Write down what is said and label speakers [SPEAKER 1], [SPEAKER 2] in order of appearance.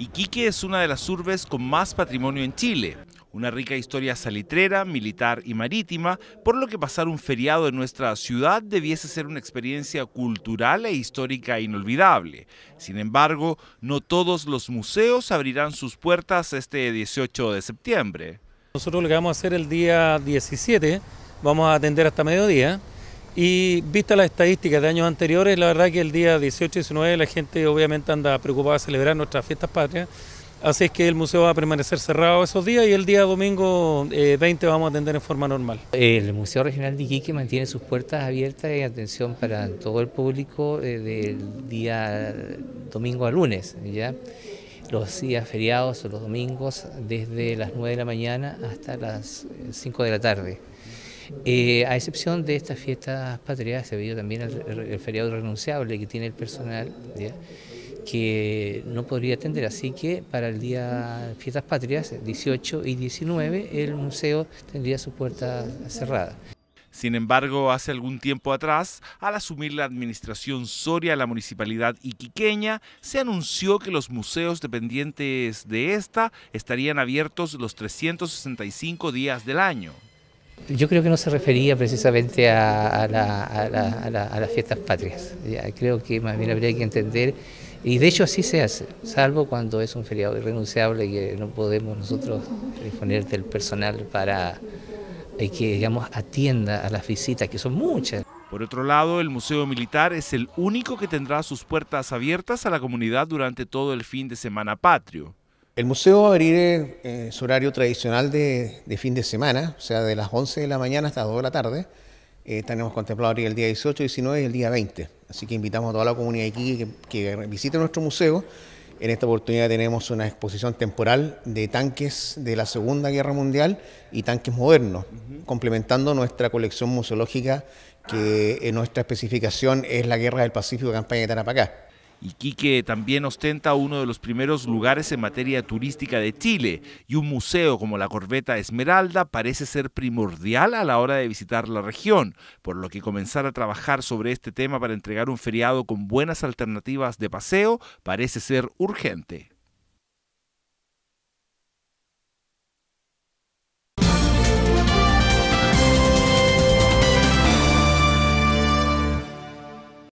[SPEAKER 1] Iquique es una de las urbes con más patrimonio en Chile. Una rica historia salitrera, militar y marítima, por lo que pasar un feriado en nuestra ciudad debiese ser una experiencia cultural e histórica inolvidable. Sin embargo, no todos los museos abrirán sus puertas este 18 de septiembre.
[SPEAKER 2] Nosotros lo que vamos a hacer el día 17, vamos a atender hasta mediodía, y vista las estadísticas de años anteriores, la verdad que el día 18 y 19 la gente obviamente anda preocupada a celebrar nuestras fiestas patrias. Así es que el museo va a permanecer cerrado esos días y el día domingo 20 eh, vamos a atender en forma normal. El Museo Regional de
[SPEAKER 3] Iquique mantiene sus puertas abiertas y atención para todo el público eh, del día domingo a lunes. ¿ya? Los días feriados o los domingos desde las 9 de la mañana hasta las 5 de la tarde. Eh, a excepción de estas fiestas patrias, se vio también el, feriado renunciable que tiene el personal, que no podría atender. Así que para el día Fiestas Patrias, 18 y 19, el museo tendría su puerta cerrada.
[SPEAKER 1] Sin embargo, hace algún tiempo atrás, al asumir la administración Soria la municipalidad iquiqueña, se anunció que los museos dependientes de esta estarían abiertos los 365 días del año
[SPEAKER 3] yo creo que no se refería precisamente a, las fiestas patrias. creo que más bien habría que entender, y de hecho así se hace, salvo cuando es un feriado irrenunciable y que no podemos nosotros disponer del personal para eh, que digamos, atienda a las
[SPEAKER 4] visitas, que son muchas.
[SPEAKER 1] Por otro lado, el Museo Militar es el único que tendrá sus puertas abiertas a la comunidad durante todo el fin de semana patrio.
[SPEAKER 4] El museo va a abrir su horario tradicional de, fin de semana, o sea, de las 11 de la mañana hasta las 2 de la tarde. Eh, tenemos contemplado abrir el día 18, 19 y el día 20. Así que invitamos a toda la comunidad aquí que, visite nuestro museo. En esta oportunidad tenemos una exposición temporal de tanques de la Segunda Guerra Mundial y tanques modernos, complementando nuestra colección museológica que en nuestra especificación es la Guerra del Pacífico, campaña de Tarapacá.
[SPEAKER 1] Iquique también ostenta uno de los primeros lugares en materia turística de Chile y un museo como la Corbeta Esmeralda parece ser primordial a la hora de visitar la región, por lo que comenzar a trabajar sobre este tema para entregar un feriado con buenas alternativas de paseo parece ser urgente.